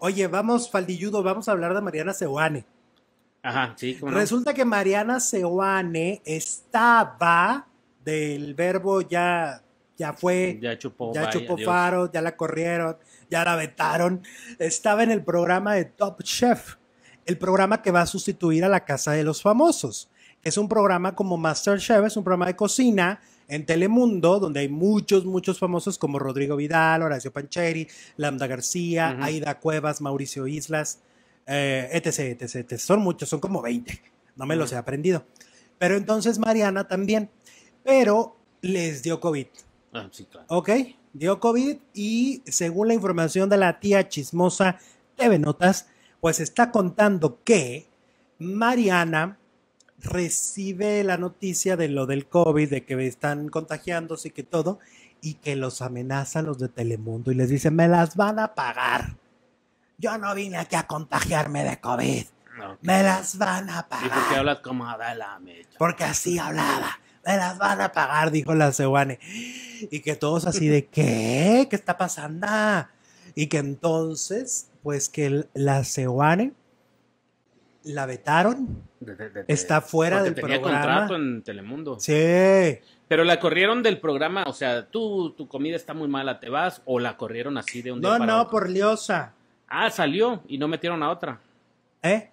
Oye, vamos, faldilludo, vamos a hablar de Mariana Sewane. Ajá, sí. Resulta que Mariana Sewane estaba del verbo ya, ya fue, ya chupó, ya chupó faro, ya la corrieron, ya la vetaron. Estaba en el programa de Top Chef, el programa que va a sustituir a la Casa de los Famosos. Es un programa como Master Chef, es un programa de cocina en Telemundo, donde hay muchos, muchos famosos como Rodrigo Vidal, Horacio Pancheri, Lambda García, Aida Cuevas, Mauricio Islas, etc, eh, etc, Son muchos, son como 20. No me los he aprendido. Pero entonces Mariana también. Pero les dio COVID. Ah, sí, claro. Ok, dio COVID y según la información de la tía chismosa TV Notas, pues está contando que Mariana recibe la noticia de lo del COVID, de que me están contagiando, y que todo, y que los amenazan los de Telemundo y les dicen, me las van a pagar. Yo no vine aquí a contagiarme de COVID. Me las van a pagar. ¿Y por qué hablas como Adela Porque así hablaba. Me las van a pagar, dijo la Sewane. Y que todos así de, ¿qué? ¿Qué está pasando? Y que entonces, pues que la Sewane la vetaron. está fuera del tenía contrato en Telemundo. Sí. Pero la corrieron del programa, o sea, tú, tu comida está muy mala, te vas, o la corrieron así de un no, día. No, no, por liosa. Ah, salió y no metieron a otra. ¿Eh?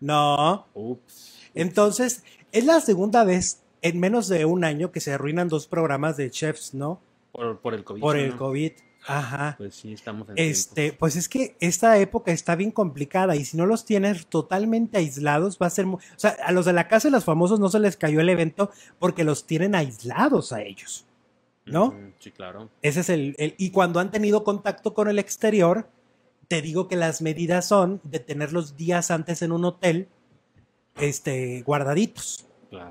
No. Ups. Entonces, es la segunda vez en menos de un año que se arruinan dos programas de chefs, ¿no? Por, el COVID. Por el COVID. Ajá. Pues sí, estamos Este, pues es que esta época está bien complicada y si no los tienes totalmente aislados va a ser, o sea, a los de la casa de los famosos no se les cayó el evento porque los tienen aislados a ellos. ¿No? Sí, claro. Ese es el, el y cuando han tenido contacto con el exterior, te digo que las medidas son de tenerlos días antes en un hotel este guardaditos.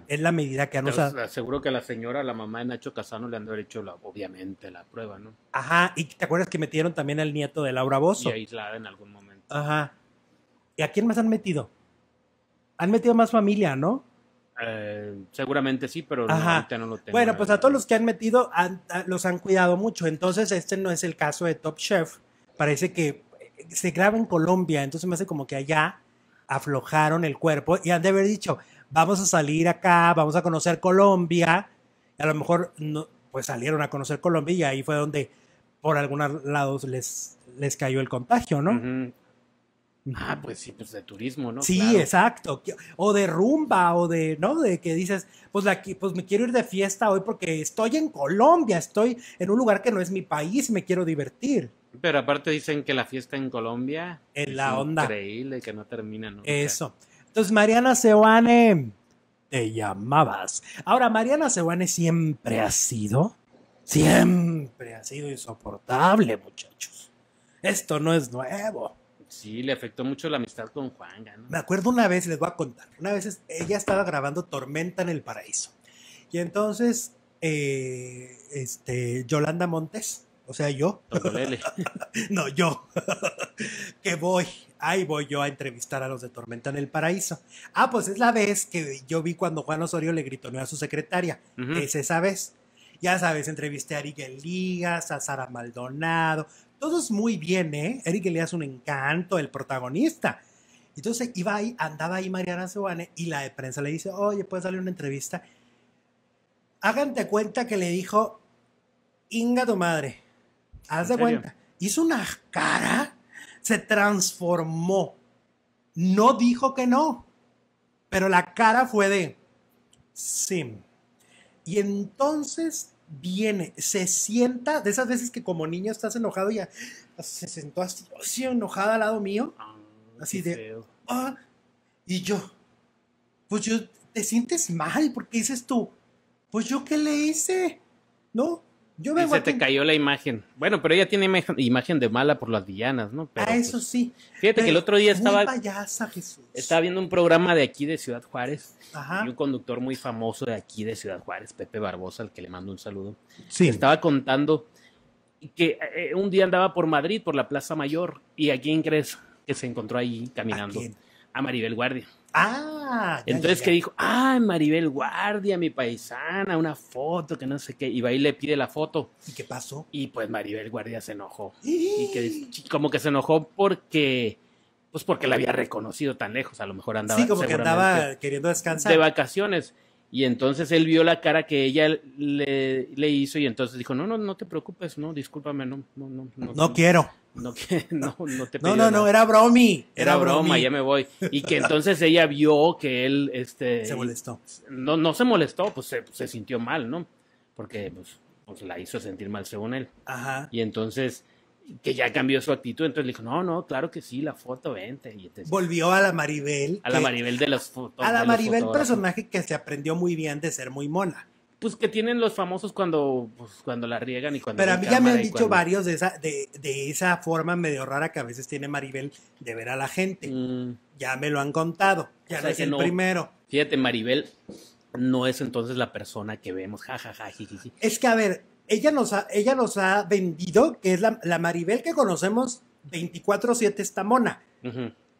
Es la medida que han usado. Seguro aseguro que a la señora, la mamá de Nacho Casano, le han de haber hecho, la, obviamente, la prueba, ¿no? Ajá, y te acuerdas que metieron también al nieto de Laura Bozo. Y aislada en algún momento. Ajá. ¿Y a quién más han metido? Han metido más familia, ¿no? Eh, seguramente sí, pero no, lo tengo. Bueno, pues a todos los que han metido los han cuidado mucho. Entonces, este no es el caso de Top Chef. Parece que eh, se graba en Colombia, entonces me hace como que allá aflojaron el cuerpo y han de haber dicho, vamos a salir acá, vamos a conocer Colombia. a lo mejor pues salieron a conocer Colombia y ahí fue donde por algunos lados les, les cayó el contagio, ¿no? Ah, pues sí, pues de turismo, ¿no? Sí, exacto. O de rumba, o de, ¿no? De que dices, pues, la, pues me quiero ir de fiesta hoy porque estoy en Colombia, estoy en un lugar que no es mi país, y me quiero divertir. Pero aparte dicen que la fiesta en Colombia es, increíble, que no termina nunca. Eso. Entonces, Mariana sewane te llamabas. Ahora, Mariana sewane siempre ha sido, siempre ha sido insoportable, muchachos. Esto no es nuevo. Sí, le afectó mucho la amistad con Juan. Me acuerdo una vez, les voy a contar, una vez ella estaba grabando Tormenta en el Paraíso. Y entonces, eh, este, Yolanda Montes, o sea, yo. no, yo. que voy, ahí voy yo a entrevistar a los de Tormenta en el Paraíso. Ah, pues es la vez que yo vi cuando Juan Osorio le gritó a su secretaria. Es esa vez. Ya sabes, entrevisté a Ariel Ligas, a Sara Maldonado. Todos muy bien, ¿eh? Eric le es un encanto, el protagonista. Entonces iba ahí, andaba ahí Mariana Sebane y la de prensa le dice, oye, puedes darle una entrevista. Hágante cuenta que le dijo, Inga tu madre. Haz de cuenta. Hizo una cara, se transformó. No dijo que no, pero la cara fue de sí. Y entonces viene, se sienta, de esas veces que como niño estás enojado, ya se sentó así, así oh, enojada al lado mío, ah, así de, ah". y yo, pues yo, te sientes mal porque dices tú, pues yo qué le hice, ¿no? Yo se te cayó la imagen. Bueno, pero ella tiene imagen, de mala por las villanas, ¿no? ah, eso pues, sí. Fíjate que el otro día estaba. Estaba viendo un programa de aquí de Ciudad Juárez. Y un conductor muy famoso de aquí de Ciudad Juárez, Pepe Barbosa, al que le mando un saludo. Sí. Estaba contando que eh, eh, un día andaba por Madrid, por la Plaza Mayor. ¿Y a quién crees que se encontró ahí caminando? a Maribel Guardia. Ah, entonces que dijo, ay Maribel Guardia, mi paisana, una foto, que no sé qué, y va y le pide la foto. ¿Y qué pasó? Y pues Maribel Guardia se enojó. ¡Eh! y que como que se enojó porque, pues porque la había reconocido tan lejos, a lo mejor andaba. Sí, como que andaba queriendo descansar. De vacaciones. Y entonces él vio la cara que ella le, le, hizo y entonces dijo, no, no, no te preocupes, no, discúlpame, no, no, no. No, no quiero. No, no, no No, era bromi. Era, broma, ya me voy. Y que entonces ella vio que él, este... Se molestó. No, no se molestó, pues se, se sintió mal, ¿no? Porque, pues, pues, la hizo sentir mal según él. Ajá. Y entonces que ya cambió su actitud. Entonces le dijo, no, no, claro que sí, la foto, vente. Volvió a la Maribel. A la Maribel de las fotos. A la Maribel, personaje que se aprendió muy bien de ser muy mona. Pues que tienen los famosos cuando, pues, cuando la riegan y cuando... Pero a mí ya me han dicho varios de esa, de, de, esa forma medio rara que a veces tiene Maribel de ver a la gente. Mm. Ya me lo han contado, ya no es el primero. Fíjate, Maribel no es entonces la persona que vemos, jajaja, ja, ja, Es que a ver, ella nos ha, ella nos ha vendido que es la, Maribel que conocemos 24-7 esta mona.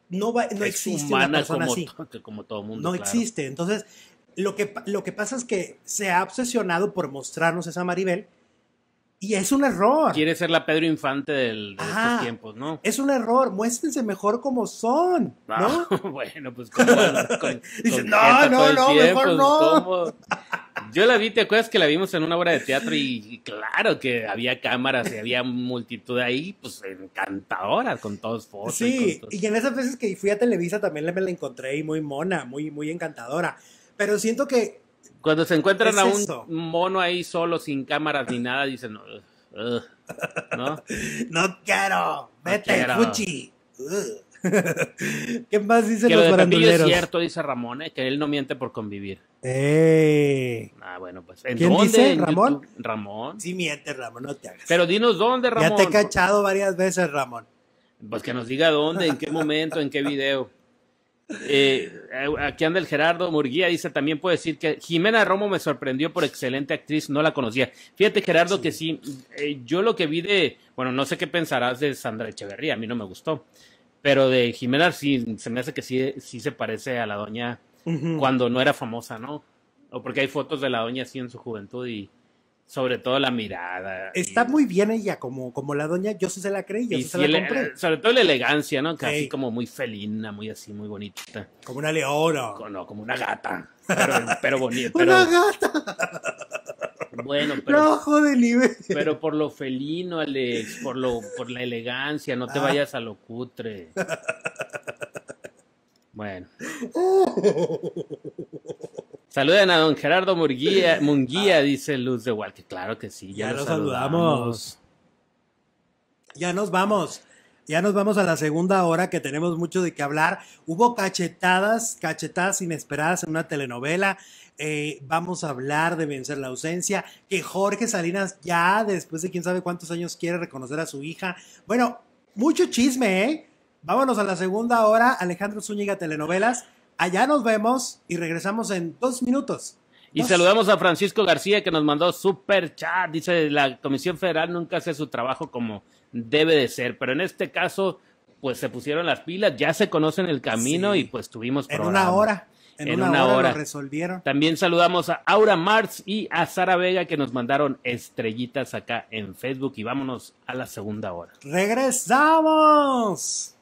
No, va, no existe una persona así. Como todo No existe. Entonces, lo que, lo que pasa es que se ha obsesionado por mostrarnos esa Maribel y es un error. Quiere ser la Pedro Infante del, de estos tiempos, ¿no? Es un error. Muéstrense mejor como son, ah, bueno, pues como. no, no, no, mejor no. Yo la vi, ¿te acuerdas que la vimos en una obra de teatro? Y, claro que había cámaras y había multitud ahí, pues encantadora, con todos fotos. Sí, y, en esas veces que fui a Televisa también me la encontré y muy mona, muy, muy encantadora. Pero siento que. Cuando se encuentran a un mono ahí solo, sin cámaras ni nada, dicen. ¿no? no quiero, vete, no ¿Qué más dicen los lo baranduleros? Es cierto, dice Ramón, eh, que él no miente por convivir. Eh. Ah, bueno, pues. ¿Quién dice? ¿Ramón? Ramón. Sí miente, Ramón, no te hagas. Pero dinos dónde, Ramón. Ya te he cachado varias veces, Ramón. Pues que nos diga dónde, en qué momento, en qué video. Eh, aquí anda el Gerardo Murguía, dice también puede decir que Jimena Romo me sorprendió por excelente actriz, no la conocía. Fíjate Gerardo que sí, eh, yo lo que vi de, bueno, no sé qué pensarás de Sandra Echeverría, a mí no me gustó, pero de Jimena sí, se me hace que sí, sí se parece a la doña cuando no era famosa, ¿no? O porque hay fotos de la doña así en su juventud y sobre todo la mirada. Está muy bien ella, como, como la doña, yo sí se la creí, y sí se la compré. sobre todo la elegancia, ¿no? que como muy felina, muy así, muy bonita. Como una leona. No, como una gata. Pero, bonita. ¡Una gata! Bueno, pero. Pero por lo felino, Alex, por, lo, por la elegancia, no te ah. vayas a lo cutre. Bueno. Saludan a don Gerardo Murguía, Munguía, dice Luz de Walker. Claro que sí, ya, nos saludamos. Ya nos vamos. Ya nos vamos a la segunda hora que tenemos mucho de qué hablar. Hubo cachetadas, cachetadas inesperadas en una telenovela. Eh, vamos a hablar de vencer la ausencia, que Jorge Salinas ya después de quién sabe cuántos años quiere reconocer a su hija. Bueno, mucho chisme, ¿eh? Vámonos a la segunda hora, Alejandro Zúñiga Telenovelas. Allá nos vemos y regresamos en dos minutos. Y saludamos a Francisco García que nos mandó super chat. Dice, la Comisión Federal nunca hace su trabajo como debe de ser, pero en este caso, pues se pusieron las pilas, ya se conocen el camino y pues tuvimos... En una hora. En, una, hora, resolvieron. También saludamos a Aura Marx y a Sara Vega que nos mandaron estrellitas acá en Facebook y vámonos a la segunda hora. Regresamos.